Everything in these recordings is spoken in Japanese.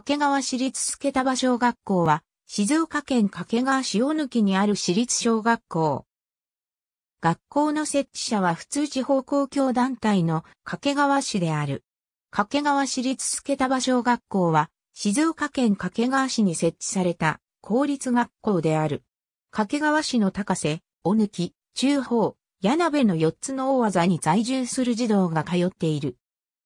掛川市立助田場小学校は、静岡県掛川市小抜にある市立小学校。学校の設置者は普通地方公共団体の掛川市である。掛川市立助田場小学校は、静岡県掛川市に設置された公立学校である。掛川市の高瀬、小抜、中方、柳部の4つの大技に在住する児童が通っている。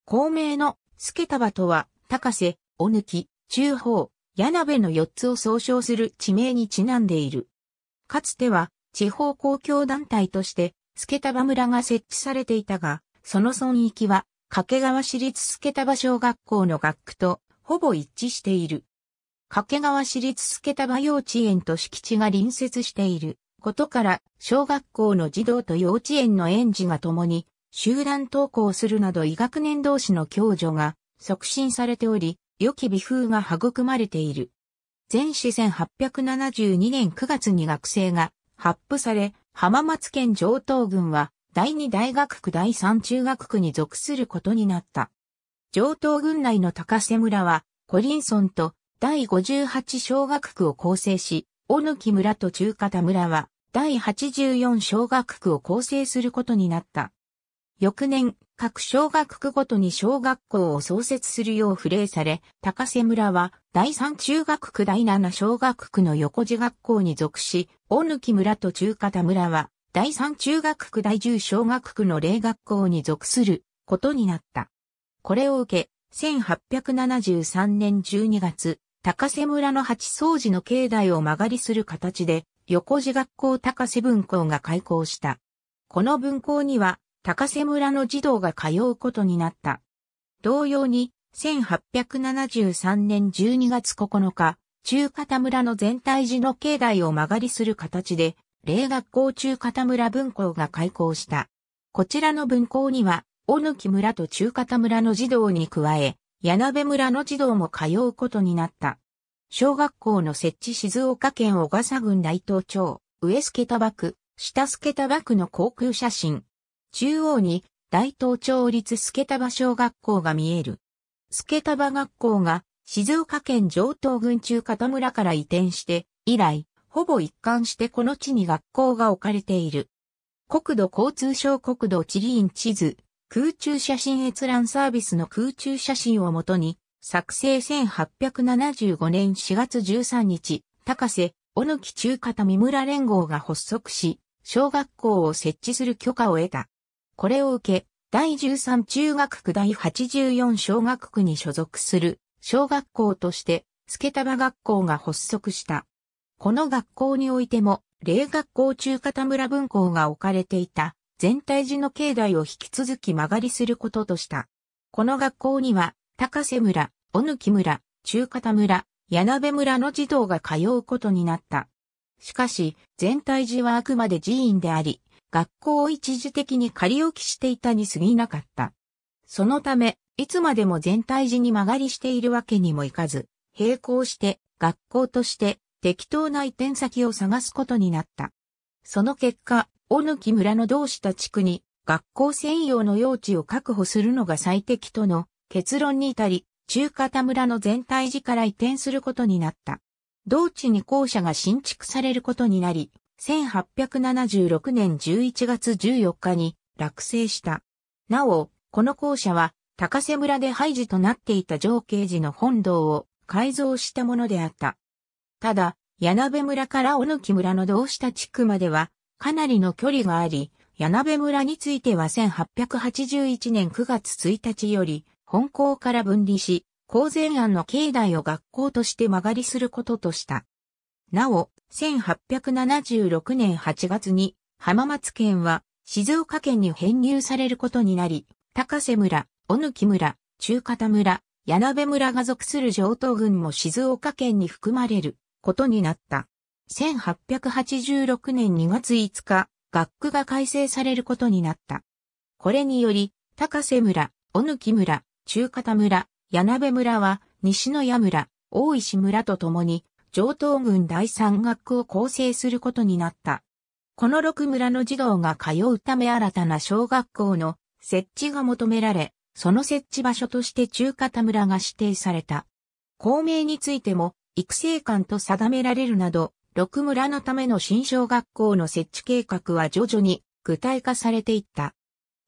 公明の助田場とは、高瀬、おぬき、中方、矢鍋の4つを総称する地名にちなんでいる。かつては、地方公共団体として、助田村が設置されていたが、その村域は、掛川市立助田小学校の学区と、ほぼ一致している。掛川市立助田幼稚園と敷地が隣接していることから、小学校の児童と幼稚園の園児が共に、集団登校するなど医学年同士の共助が促進されており、良き美風が育まれている。前史1872年9月に学生が発布され、浜松県上東郡は第二大学区第三中学区に属することになった。上東郡内の高瀬村は、コリンソンと第58小学区を構成し、小野木村と中方村は第84小学区を構成することになった。翌年、各小学区ごとに小学校を創設するよう不れされ、高瀬村は第三中学区第七小学区の横地学校に属し、大貫村と中方村は第三中学区第十小学区の霊学校に属することになった。これを受け、1873年12月、高瀬村の八掃除の境内を曲がりする形で、横地学校高瀬分校が開校した。この分校には、高瀬村の児童が通うことになった。同様に、1873年12月9日、中片村の全体寺の境内を曲がりする形で、霊学校中片村分校が開校した。こちらの分校には、小抜村と中片村の児童に加え、柳部村の児童も通うことになった。小学校の設置静岡県小笠郡内東町、上助田枠下助田枠の航空写真、中央に大東町立助束小学校が見える。助束学校が静岡県上東郡中片村から移転して以来、ほぼ一貫してこの地に学校が置かれている。国土交通省国土地理院地図、空中写真閲覧サービスの空中写真をもとに、作成1875年4月13日、高瀬、小野木中片三村連合が発足し、小学校を設置する許可を得た。これを受け、第13中学区第84小学区に所属する小学校として、助束学校が発足した。この学校においても、霊学校中片村分校が置かれていた、全体寺の境内を引き続き曲がりすることとした。この学校には、高瀬村、小貫村、中片村、柳鍋村の児童が通うことになった。しかし、全体寺はあくまで寺院であり、学校を一時的に仮置きしていたに過ぎなかった。そのため、いつまでも全体時に曲がりしているわけにもいかず、並行して学校として適当な移転先を探すことになった。その結果、小貫村の同志た地区に学校専用の用地を確保するのが最適との結論に至り、中方村の全体時から移転することになった。同地に校舎が新築されることになり、1876年11月14日に落成した。なお、この校舎は高瀬村で廃寺となっていた上慶寺の本堂を改造したものであった。ただ、柳部村から小野木村の同下地区まではかなりの距離があり、柳部村については1881年9月1日より本校から分離し、公前案の境内を学校として曲がりすることとした。なお、1876年8月に浜松県は静岡県に編入されることになり、高瀬村、小貫村、中方村、柳部村が属する上東郡も静岡県に含まれることになった。1886年2月5日、学区が改正されることになった。これにより、高瀬村、小貫村、中方村、柳部村は西の矢村、大石村とともに上東郡第三学区を構成することになった。この六村の児童が通うため新たな小学校の設置が求められ、その設置場所として中方村が指定された。公明についても、育成館と定められるなど、六村のための新小学校の設置計画は徐々に具体化されていった。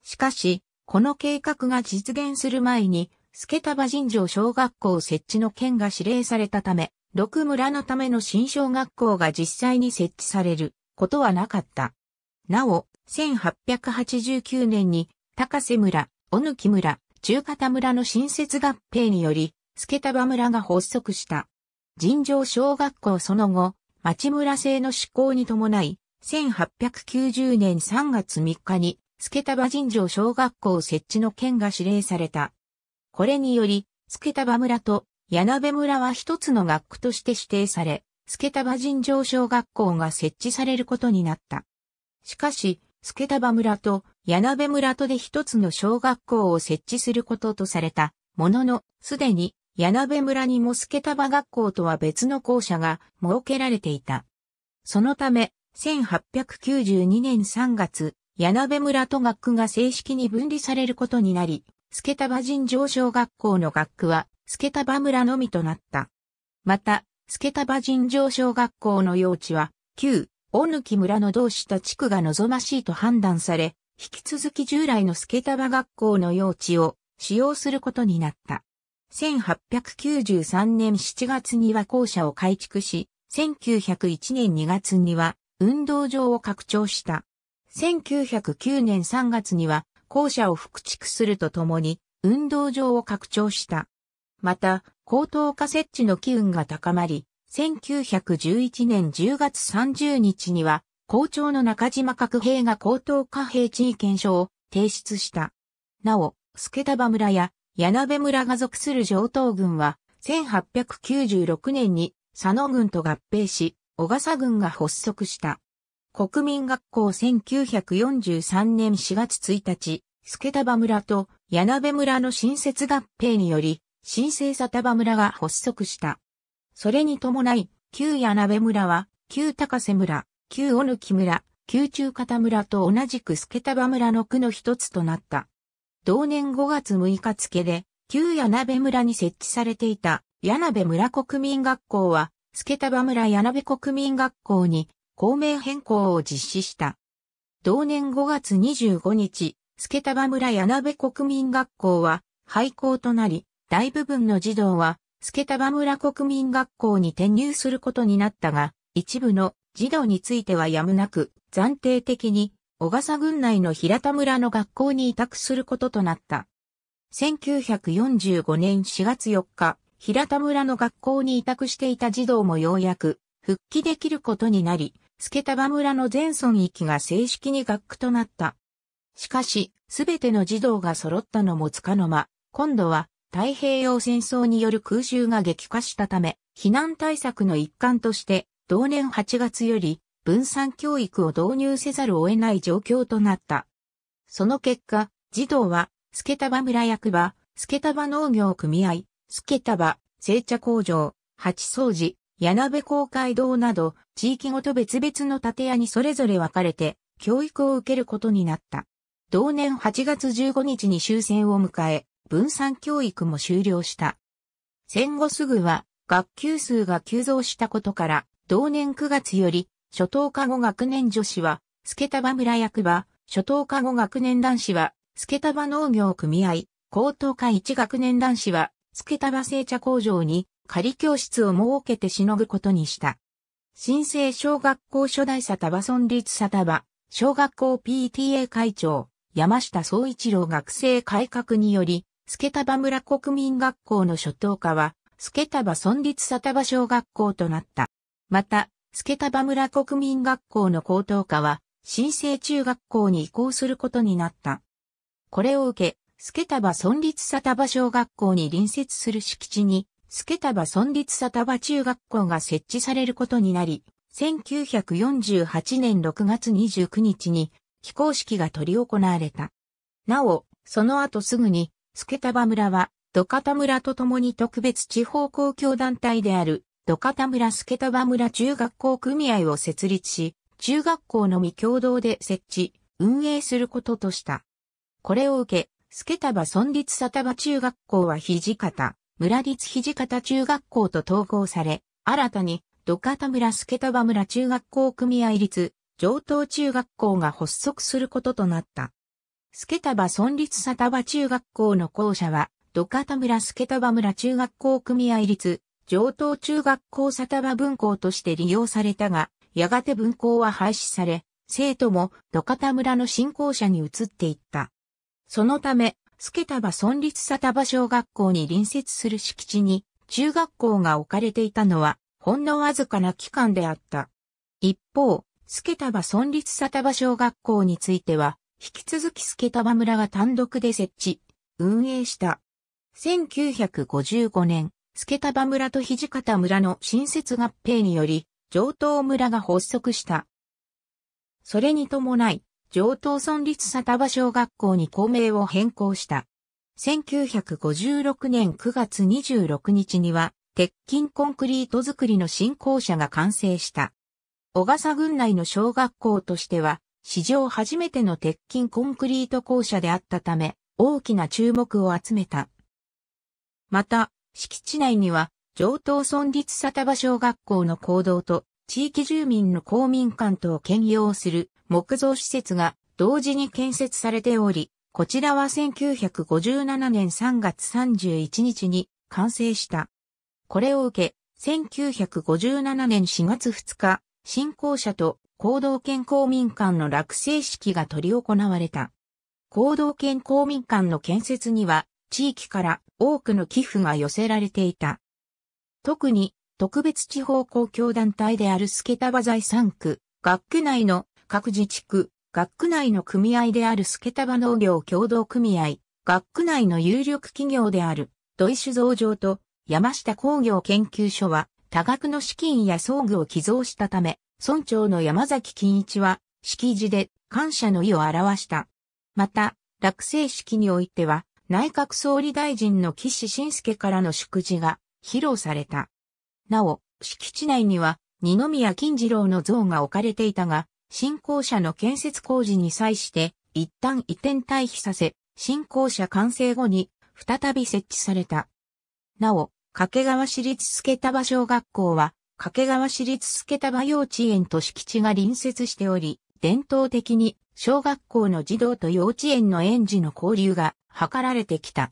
しかし、この計画が実現する前に、スケタバ神城小学校設置の件が指令されたため、六村のための新小学校が実際に設置されることはなかった。なお、1889年に高瀬村、小貫村、中方村の新設合併により、助田場村が発足した。尋常小学校その後、町村制の施行に伴い、1890年3月3日に、助田場尋常小学校設置の県が指令された。これにより、助田場村と柳部村は一つの学区として指定され、助田場尋常小学校が設置されることになった。しかし、助田村と柳部村とで一つの小学校を設置することとされた、ものの、すでに柳部村にも助田学校とは別の校舎が設けられていた。そのため、1892年3月、柳部村と学区が正式に分離されることになり、助田場尋常小学校の学区は助バ村のみとなった。また、助バ尋常小学校の用地は、旧、大貫村の同志た地区が望ましいと判断され、引き続き従来の助バ学校の用地を使用することになった。1893年7月には校舎を改築し、1901年2月には運動場を拡張した。1909年3月には校舎を復築するとともに運動場を拡張した。また、高等化設置の機運が高まり、1911年10月30日には、校長の中島角兵が高等化兵地位検証を提出した。なお、助束村や柳部村が属する上等軍は、1896年に佐野軍と合併し、小笠軍が発足した。国民学校1943年4月1日、助束村と柳部村の新設合併により、新生田場村が発足した。それに伴い、旧柳鍋村は、旧高瀬村、旧小貫村、旧中方村と同じく助田場村の区の一つとなった。同年5月6日付で、旧柳鍋村に設置されていた、柳鍋村国民学校は、助田場村柳鍋国民学校に、校名変更を実施した。同年5月25日、助田場村柳鍋国民学校は、廃校となり、大部分の児童は、スケタバ村国民学校に転入することになったが、一部の児童についてはやむなく、暫定的に、小笠郡内の平田村の学校に委託することとなった。1945年4月4日、平田村の学校に委託していた児童もようやく復帰できることになり、スケタバ村の全村域が正式に学区となった。しかし、すべての児童が揃ったのもつかの間、今度は太平洋戦争による空襲が激化したため、避難対策の一環として、同年8月より分散教育を導入せざるを得ない状況となった。その結果、児童は、助束村役場、助束農業組合、助束、製茶工場、八掃除、柳部公会堂など、地域ごと別々の建屋にそれぞれ分かれて、教育を受けることになった。同年8月15日に終戦を迎え、分散教育も終了した。戦後すぐは、学級数が急増したことから、同年9月より、初等科後学年女子は、助田村役場、初等科後学年男子は、助田農業組合、高等科1学年男子は、助田製茶工場に仮教室を設けてしのぐことにした。新生小学校初代佐田場村立佐田場、小学校 PTA 会長、山下総一郎学生改革により、助バ村国民学校の初等科は、助バ村立佐田場小学校となった。また、助バ村国民学校の高等科は、新生中学校に移行することになった。これを受け、助バ村立佐田場小学校に隣接する敷地に、助バ村立佐田場中学校が設置されることになり、1948年6月29日に、非公式が取り行われた。なお、その後すぐに、助田村は、土方村と共に特別地方公共団体である、土方村助田村中学校組合を設立し、中学校のみ共同で設置、運営することとした。これを受け、助田村立佐田中学校は土方、村立土方中学校と統合され、新たに土方村助田村中学校組合立、上等中学校が発足することとなった。助タバ村立佐タ場中学校の校舎は、土方村助タバ村中学校組合立、上等中学校佐タ場分校として利用されたが、やがて分校は廃止され、生徒も土方村の新校舎に移っていった。そのため、助タバ村立佐タ場小学校に隣接する敷地に、中学校が置かれていたのは、ほんのわずかな期間であった。一方、助タバ村立佐タ場小学校については、引き続き助玉村は単独で設置、運営した。1955年、助玉村と土方村の新設合併により、上東村が発足した。それに伴い、上東村立佐場小学校に校名を変更した。1956年9月26日には、鉄筋コンクリート作りの新校舎が完成した。小笠郡内の小学校としては、史上初めての鉄筋コンクリート校舎であったため、大きな注目を集めた。また、敷地内には、上東村立佐田場小学校の行動と、地域住民の公民館とを兼用する木造施設が同時に建設されており、こちらは1957年3月31日に完成した。これを受け、1957年4月2日、信仰者と行動権公民館の落成式が取り行われた。行動権公民館の建設には、地域から多くの寄付が寄せられていた。特に、特別地方公共団体であるスケタバ財産区、学区内の各自治区、学区内の組合であるスケタバ農業協同組合、学区内の有力企業である、土井酒造場と山下工業研究所は、多額の資金や装具を寄贈したため、村長の山崎金一は、式辞で感謝の意を表した。また、落成式においては、内閣総理大臣の岸信介からの祝辞が披露された。なお、敷地内には、二宮金次郎の像が置かれていたが、新校舎の建設工事に際して、一旦移転退避させ、新校舎完成後に、再び設置された。なお、掛川市立助田場小学校は、掛川市立助田場幼稚園と敷地が隣接しており、伝統的に小学校の児童と幼稚園の園児の交流が図られてきた。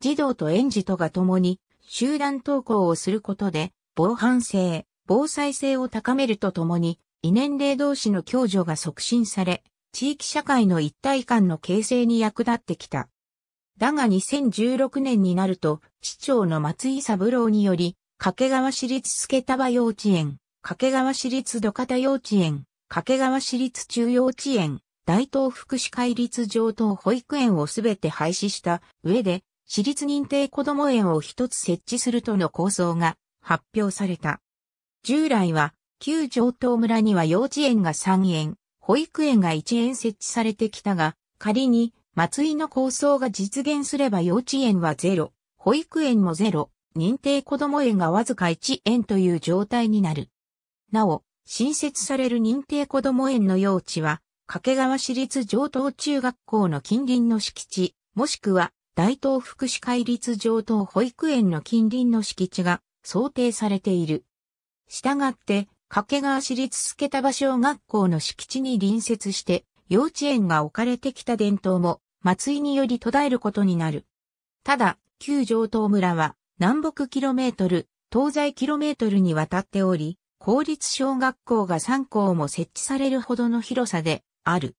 児童と園児とが共に集団登校をすることで、防犯性、防災性を高めるとともに、異年齢同士の共助が促進され、地域社会の一体感の形成に役立ってきた。だが2016年になると、市長の松井三郎により、掛川市立助束幼稚園、掛川市立土方幼稚園、掛川市立中幼稚園、大東福祉会立上等保育園をすべて廃止した上で、私立認定子ども園を一つ設置するとの構想が発表された。従来は、旧上東村には幼稚園が3園、保育園が1園設置されてきたが、仮に松井の構想が実現すれば幼稚園はゼロ、保育園もゼロ、認定こども園がわずか1園という状態になる。なお、新設される認定こども園の用地は、掛川市立上等中学校の近隣の敷地、もしくは大東福祉会立上等保育園の近隣の敷地が想定されている。したがって、掛川市立助田場小学校の敷地に隣接して、幼稚園が置かれてきた伝統も、松井により途絶えることになる。ただ、旧城東村は南北キロメートル、東西キロメートルにわたっており、公立小学校が3校も設置されるほどの広さである。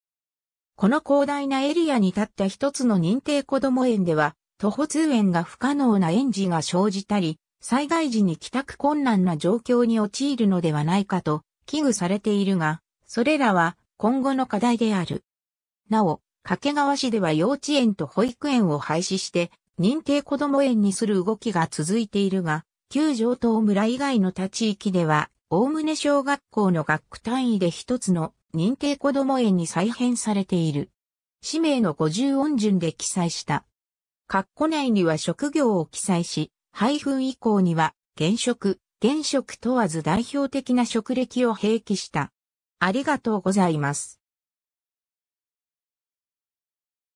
この広大なエリアに立った一つの認定こども園では、徒歩通園が不可能な園児が生じたり、災害時に帰宅困難な状況に陥るのではないかと危惧されているが、それらは今後の課題である。なお、掛川市では幼稚園と保育園を廃止して、認定こども園にする動きが続いているが、旧上東村以外の他地域では、おおむね小学校の学区単位で一つの認定こども園に再編されている。氏名の五十音順で記載した。括弧内には職業を記載し、配分以降には、現職、現職問わず代表的な職歴を併記した。ありがとうございます。